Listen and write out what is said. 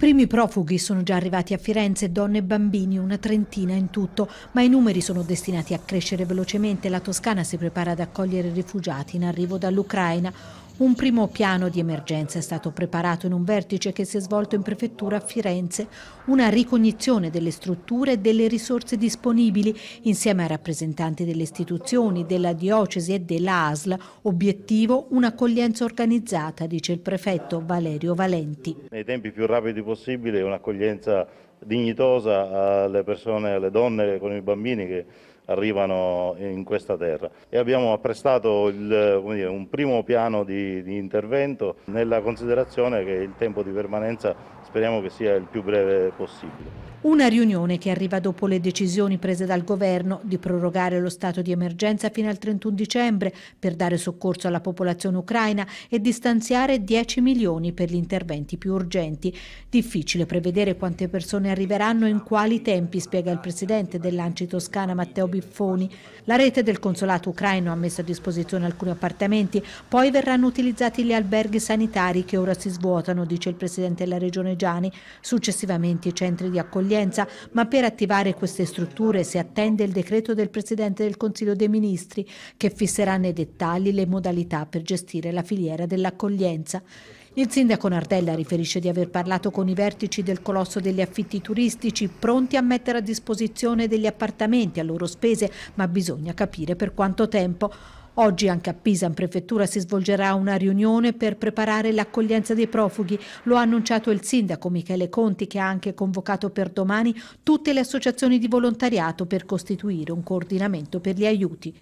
primi profughi sono già arrivati a Firenze, donne e bambini, una trentina in tutto, ma i numeri sono destinati a crescere velocemente. La Toscana si prepara ad accogliere rifugiati in arrivo dall'Ucraina. Un primo piano di emergenza è stato preparato in un vertice che si è svolto in prefettura a Firenze, una ricognizione delle strutture e delle risorse disponibili insieme ai rappresentanti delle istituzioni, della diocesi e dell'ASL. Obiettivo un'accoglienza organizzata, dice il prefetto Valerio Valenti. Nei tempi più rapidi possibili un'accoglienza dignitosa alle persone, alle donne con i bambini che arrivano in questa terra e abbiamo apprestato il, dire, un primo piano di, di, intervento nella considerazione che il tempo di permanenza speriamo che sia il più breve possibile. Una riunione che arriva dopo le decisioni prese dal governo di prorogare lo stato di emergenza fino al 31 dicembre per dare soccorso alla popolazione ucraina e di stanziare 10 milioni per gli interventi più urgenti. Difficile prevedere quante persone arriveranno e in quali tempi, spiega il presidente dell'Anci Toscana Matteo Biffoni. La rete del consolato ucraino ha messo a disposizione alcuni appartamenti, poi verranno utilizzati gli alberghi sanitari che ora si svuotano, dice il presidente della regione Gianni, successivamente i centri di accoglienza, ma per attivare queste strutture si attende il decreto del presidente del Consiglio dei Ministri che fisserà nei dettagli le modalità per gestire la filiera dell'accoglienza. Il sindaco Nardella riferisce di aver parlato con i vertici del colosso degli affitti turistici pronti a mettere a disposizione degli appartamenti a loro spese, ma bisogna capire per quanto tempo. Oggi anche a Pisa in prefettura si svolgerà una riunione per preparare l'accoglienza dei profughi. Lo ha annunciato il sindaco Michele Conti che ha anche convocato per domani tutte le associazioni di volontariato per costituire un coordinamento per gli aiuti.